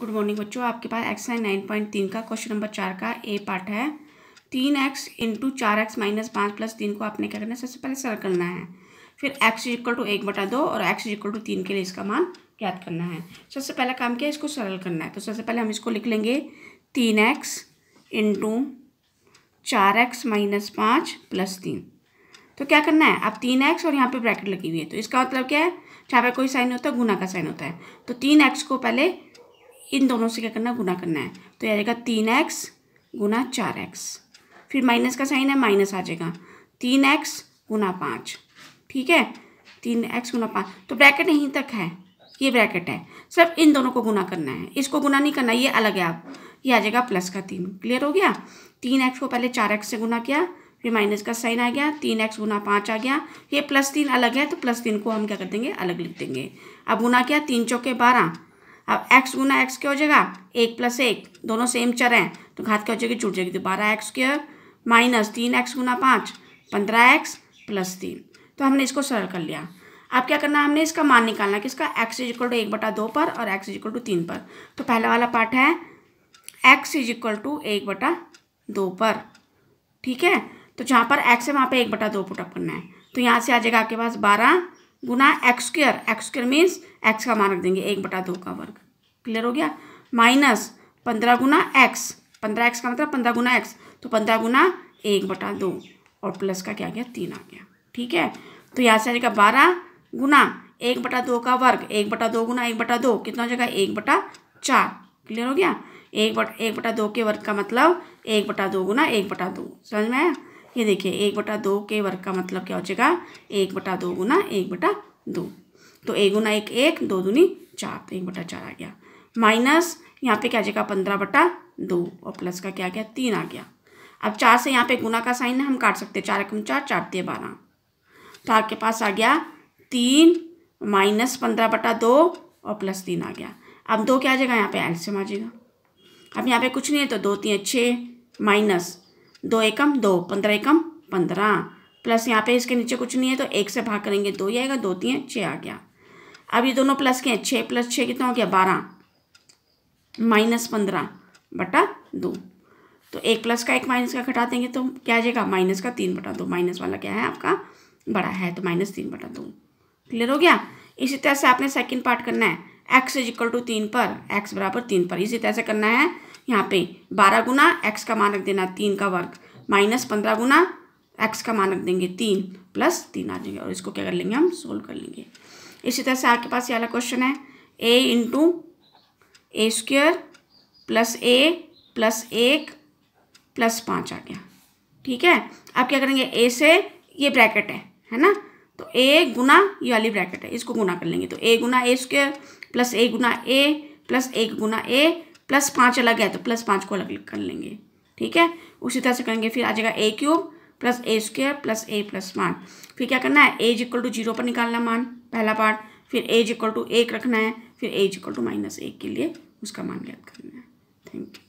good morning बच्चों आपके पास exercise nine point तीन का क्वेश्चन नंबर चार का ए पार्ट है तीन एक्स इंटू चार एक्स माइनस पाँच प्लस तीन को आपने क्या करना है सबसे पहले सर करना है फिर एक्स इज इक्वल टू एक बटा दो और एक्स इज इक्वल टू तीन के लिए इसका मान ज्ञात करना है सबसे पहला काम किया इसको सरल करना है तो सबसे पहले हम इसको लिख लेंगे तीन एक्स इंटू चार एक्स माइनस पाँच प्लस तीन तो क्या करना है आप तीन एक्स और यहाँ पे ब्रैकेट लगी हुई है तो इसका मतलब क्या है जहाँ पर कोई साइन होता है गुना का साइन होता है तो तीन एक्स को पहले इन दोनों से क्या करना गुना करना है तो यह आ जाएगा तीन एक्स गुना चार एक्स फिर माइनस का साइन है माइनस आ जाएगा तीन एक्स गुना पाँच ठीक है तीन एक्स गुना पाँच तो ब्रैकेट यहीं तक है ये ब्रैकेट है सिर्फ इन दोनों को गुना करना है इसको गुना नहीं करना ये अलग है आप ये आ जाएगा प्लस का तीन क्लियर हो गया तीन एक्स को पहले चार एक्स से गुना किया फिर माइनस का साइन आ गया तीन एक्स गुना पाँच आ गया ये प्लस तीन अलग है तो प्लस तीन को हम क्या कर देंगे अलग लिख देंगे अब गुना किया तीन चौके बारह अब एक्स गुना एक्स क्या हो जाएगा एक प्लस एक दोनों सेम चर हैं तो घात क्या हो जाएगी जुट जाएगी तो बारह एक्स स्क्र माइनस तीन एक्स गुना पाँच पंद्रह एक्स प्लस तीन तो हमने इसको सरल कर लिया अब क्या करना है हमने इसका मान निकालना है कि इसका एक्स इज इक्वल टू एक बटा दो पर और एक्स इज इक्वल टू तीन पर तो पहला वाला पार्ट है एक्स इज इक्वल टू एक बटा दो पर ठीक है तो जहाँ पर एक्स है वहाँ पर एक बटा दो पुटअप करना है तो यहाँ से आ जाएगा आपके पास बारह गुना x square x square means x का मान रख देंगे एक बटा दो का वर्ग क्लियर हो गया माइनस पंद्रह गुना एक्स पंद्रह एक्स का मतलब पंद्रह गुना एक्स तो पंद्रह गुना एक बटा दो और प्लस का क्या गया तीन आ गया ठीक है तो यहाँ से आ जाएगा बारह गुना एक बटा दो का वर्ग एक बटा दो गुना एक बटा दो कितना हो जाएगा एक बटा चार क्लियर हो गया एक बट एक बटा दो के वर्ग का मतलब एक बटा दो गुना एक बटा दो समझ में आया ये देखिए एक बटा दो के वर्ग का मतलब क्या हो जाएगा एक बटा दो गुना एक बटा दो तो एक गुना एक एक दो दूनी चार तो एक बटा चार आ गया माइनस यहाँ पे क्या आ जाएगा पंद्रह बटा दो और प्लस का क्या गया तीन आ गया अब चार से यहाँ पे गुना का साइन है हम काट सकते हैं चार एकम चार चार दिए बारह तो आपके पास आ गया तीन माइनस पंद्रह बटा दो और प्लस तीन आ गया अब दो क्या आ जाएगा यहाँ पे एल आ जाएगा अब यहाँ पे कुछ नहीं है तो दो तीन छः माइनस दो एकम दो पंद्रह एकम पंद्रह प्लस यहाँ पे इसके नीचे कुछ नहीं है तो एक से भाग करेंगे दो ही आएगा दो तीन छः आ गया अब ये दोनों प्लस के हैं छः प्लस छः कितना हो गया बारह माइनस पंद्रह बटा दो तो एक प्लस का एक माइनस का घटा देंगे तो क्या आ जाएगा माइनस का तीन बटा दो माइनस वाला क्या है आपका बड़ा है तो माइनस तीन बटा दो क्लियर हो गया इसी तरह से आपने सेकेंड पार्ट करना है एक्स इज इक्वल टू तीन पर एक्स बराबर तीन पर इसी तरह से करना है यहाँ पे बारह गुना एक्स का मान रख देना तीन का वर्ग माइनस पंद्रह गुना एक्स का मान रख देंगे तीन प्लस तीन आ जाएंगे और इसको क्या कर लेंगे हम सोल्व कर लेंगे इसी तरह से आपके पास ये वाला क्वेश्चन है a into a square plus a plus एक प्लस पाँच आ गया ठीक है आप क्या करेंगे ए से ये ब्रैकेट है है ना तो ए गुना ये वाली ब्रैकेट है इसको गुना कर लेंगे तो ए गुना ए स्क्वेयर प्लस ए गुना ए प्लस एक गुना ए प्लस पाँच अलग है तो प्लस पाँच को अलग कर लेंगे ठीक है उसी तरह से करेंगे फिर आ जाएगा a cube plus a square plus a plus one फिर क्या करना है एज इक्वल टू जीरो पर निकालना मान पहला पार्ट फिर एज इक्वल टू एक रखना है फिर एज इक्वल टू माइनस एक के लिए उसका मान ज्ञात करना है थैंक यू